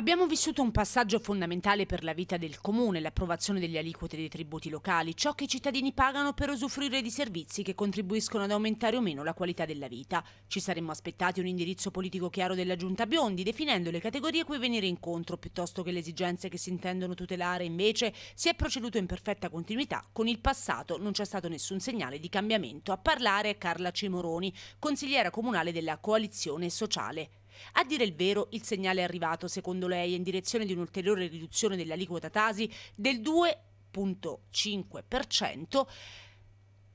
Abbiamo vissuto un passaggio fondamentale per la vita del comune, l'approvazione delle aliquote dei tributi locali, ciò che i cittadini pagano per usufruire di servizi che contribuiscono ad aumentare o meno la qualità della vita. Ci saremmo aspettati un indirizzo politico chiaro della Giunta Biondi, definendo le categorie cui venire incontro piuttosto che le esigenze che si intendono tutelare. Invece si è proceduto in perfetta continuità con il passato, non c'è stato nessun segnale di cambiamento. A parlare è Carla Cimoroni, consigliera comunale della coalizione sociale. A dire il vero, il segnale è arrivato, secondo lei, in direzione di un'ulteriore riduzione dell'aliquota Tasi del 2,5%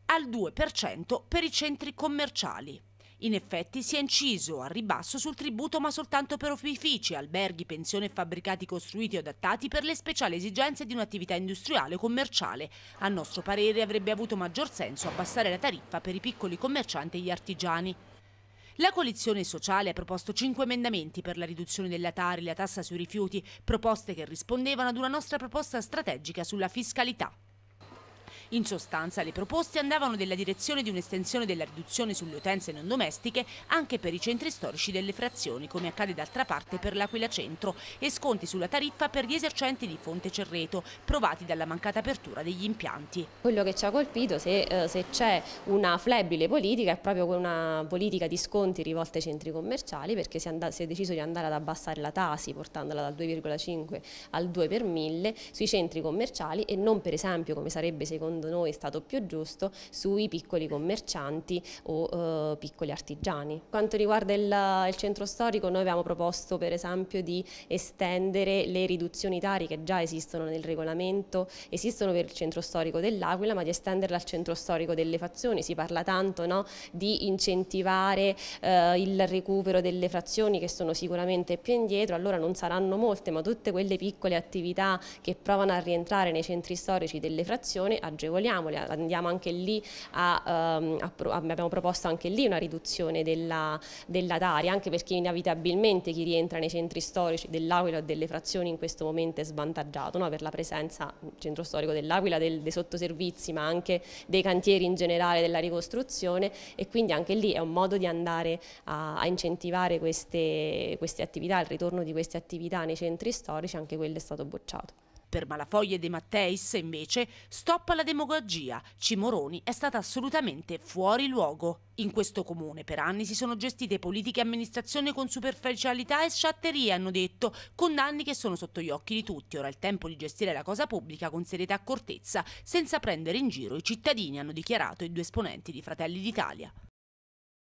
al 2% per i centri commerciali. In effetti si è inciso a ribasso sul tributo ma soltanto per opifici, alberghi, pensioni e fabbricati costruiti o adattati per le speciali esigenze di un'attività industriale o commerciale. A nostro parere avrebbe avuto maggior senso abbassare la tariffa per i piccoli commercianti e gli artigiani. La coalizione sociale ha proposto cinque emendamenti per la riduzione della TARI, la tassa sui rifiuti, proposte che rispondevano ad una nostra proposta strategica sulla fiscalità. In sostanza le proposte andavano nella direzione di un'estensione della riduzione sulle utenze non domestiche anche per i centri storici delle frazioni, come accade d'altra parte per l'Aquila Centro, e sconti sulla tariffa per gli esercenti di Fonte Cerreto, provati dalla mancata apertura degli impianti. Quello che ci ha colpito, se, eh, se c'è una flebile politica, è proprio una politica di sconti rivolta ai centri commerciali, perché si, and- si è deciso di andare ad abbassare la tasi, portandola dal 2,5 al 2 per 1000, sui centri commerciali e non per esempio, come sarebbe secondo secondo noi è stato più giusto sui piccoli commercianti o eh, piccoli artigiani. Quanto riguarda il, il, centro storico noi abbiamo proposto per esempio di estendere le riduzioni tari che già esistono nel regolamento, esistono per il centro storico dell'Aquila ma di estenderle al centro storico delle fazioni, si parla tanto no, di incentivare eh, il recupero delle frazioni che sono sicuramente più indietro, allora non saranno molte ma tutte quelle piccole attività che provano a rientrare nei centri storici delle frazioni aggiungono agevoliamoli, andiamo anche lì a, um, a, abbiamo proposto anche lì una riduzione della, della Daria, anche perché inevitabilmente chi rientra nei centri storici dell'Aquila o delle frazioni in questo momento è svantaggiato no? per la presenza nel mm, centro storico dell'Aquila, del, dei sottoservizi ma anche dei cantieri in generale della ricostruzione e quindi anche lì è un modo di andare a, a incentivare queste, queste attività, il ritorno di queste attività nei centri storici, anche quello è stato bocciato. Per Malafoglie De Matteis, invece, stop alla demagogia. Cimoroni è stata assolutamente fuori luogo. In questo comune per anni si sono gestite politiche e amministrazione con superficialità e sciatterie, hanno detto, con danni che sono sotto gli occhi di tutti. Ora è il tempo di gestire la cosa pubblica con serietà e accortezza, senza prendere in giro i cittadini, hanno dichiarato i due esponenti di Fratelli d'Italia.